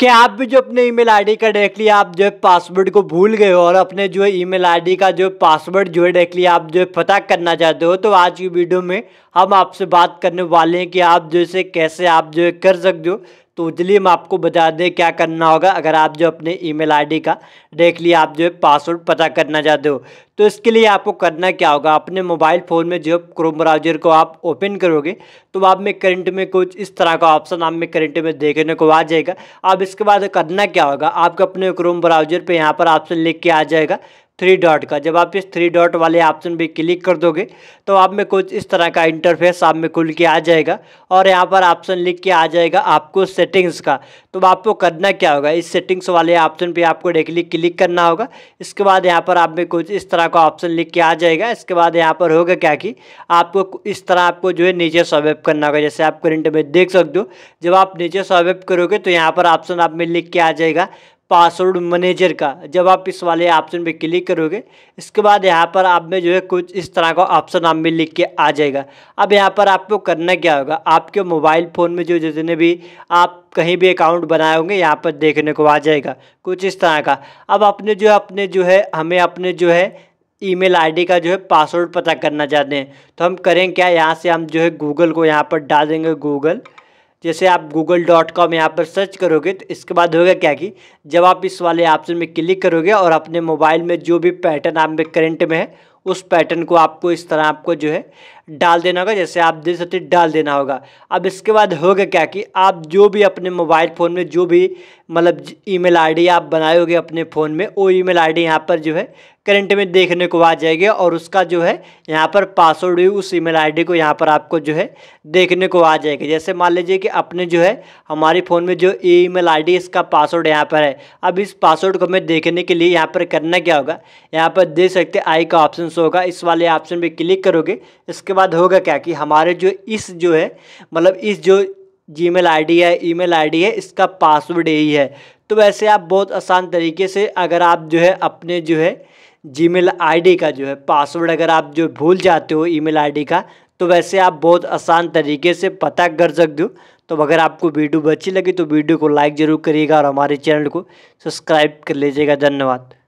कि आप भी जो अपने ईमेल आईडी का डायरेक्टली आप जो है पासवर्ड को भूल गए हो और अपने जो है ईमेल आईडी का जो पासवर्ड जो है डायरेक्टली आप जो है पता करना चाहते हो तो आज की वीडियो में हम आपसे बात करने वाले हैं कि आप जो इसे कैसे आप जो है कर सकते हो तो उजली हम आपको बता दें क्या करना होगा अगर आप जो अपने ईमेल आईडी का देख लिया आप जो है पासवर्ड पता करना चाहते हो तो इसके लिए आपको करना क्या होगा अपने मोबाइल फ़ोन में जो क्रोम ब्राउजर को आप ओपन करोगे तो आप में करंट में कुछ इस तरह का ऑप्शन आप में करंट में देखने को आ जाएगा अब इसके बाद करना क्या होगा आपको अपने क्रोम ब्राउजर पर यहाँ पर ऑप्शन लिख के आ जाएगा थ्री डॉट का जब आप इस थ्री डॉट वाले ऑप्शन पे क्लिक कर दोगे तो आप में कुछ इस तरह का इंटरफेस आप में खुल के आ जाएगा और यहाँ पर ऑप्शन लिख के आ जाएगा आपको सेटिंग्स का तो आपको करना क्या होगा इस सेटिंग्स वाले ऑप्शन पे आपको डेली क्लिक करना होगा इसके बाद यहाँ पर आप में कुछ इस तरह का ऑप्शन लिख के आ जाएगा इसके बाद यहाँ पर होगा क्या कि आपको इस तरह आपको जो है नीचे सॉवेप करना होगा जैसे आप करंट में देख सकते हो जब आप नीचे सॉवेप करोगे तो यहाँ पर ऑप्शन आप में लिख के आ जाएगा पासवर्ड मैनेजर का जब आप इस वाले ऑप्शन पे क्लिक करोगे इसके बाद यहाँ पर आप में जो है कुछ इस तरह का ऑप्शन आप में लिख के आ जाएगा अब यहाँ पर आपको करना क्या होगा आपके मोबाइल फ़ोन में जो जितने भी आप कहीं भी अकाउंट बनाए होंगे यहाँ पर देखने को आ जाएगा कुछ इस तरह का अब अपने जो अपने जो है हमें अपने जो है ईमेल आईडी का जो है पासवर्ड पता करना चाहते हैं तो हम करें क्या यहाँ से हम जो है गूगल को यहाँ पर डाल देंगे गूगल जैसे आप गूगल डॉट कॉम यहाँ पर सर्च करोगे तो इसके बाद होगा क्या कि जब आप इस वाले ऑप्शन में क्लिक करोगे और अपने मोबाइल में जो भी पैटर्न आप में करेंट में है उस पैटर्न को आपको इस तरह आपको जो है डाल देना होगा जैसे आप देख सकते डाल देना होगा अब इसके बाद होगा क्या कि आप जो भी अपने मोबाइल फ़ोन में जो भी मतलब ईमेल आईडी आप होगे अपने फ़ोन में वो ईमेल आईडी यहाँ पर जो है करंट में देखने को आ जाएगी और उसका जो है यहाँ पर पासवर्ड भी उस ईमेल आईडी को यहाँ पर आपको जो है देखने को आ जाएगा जैसे मान लीजिए कि अपने जो है हमारे फ़ोन में जो ई मेल इसका पासवर्ड यहाँ पर है अब इस पासवर्ड को हमें देखने के लिए यहाँ पर करना क्या होगा यहाँ पर देख सकते आई का ऑप्शन ऑप्शन होगा इस वाले ऑप्शन पे क्लिक करोगे इसके बाद होगा क्या कि हमारे जो इस जो है मतलब इस जो जीमेल आईडी है ईमेल आईडी है इसका पासवर्ड यही है तो वैसे आप बहुत आसान तरीके से अगर आप जो है अपने जो है जीमेल आईडी का जो है पासवर्ड अगर आप जो भूल जाते हो ईमेल आईडी का तो वैसे आप बहुत आसान तरीके से पता कर सकते हो तो अगर आपको वीडियो अच्छी लगी तो वीडियो को लाइक ज़रूर करिएगा और हमारे चैनल को सब्सक्राइब कर लीजिएगा धन्यवाद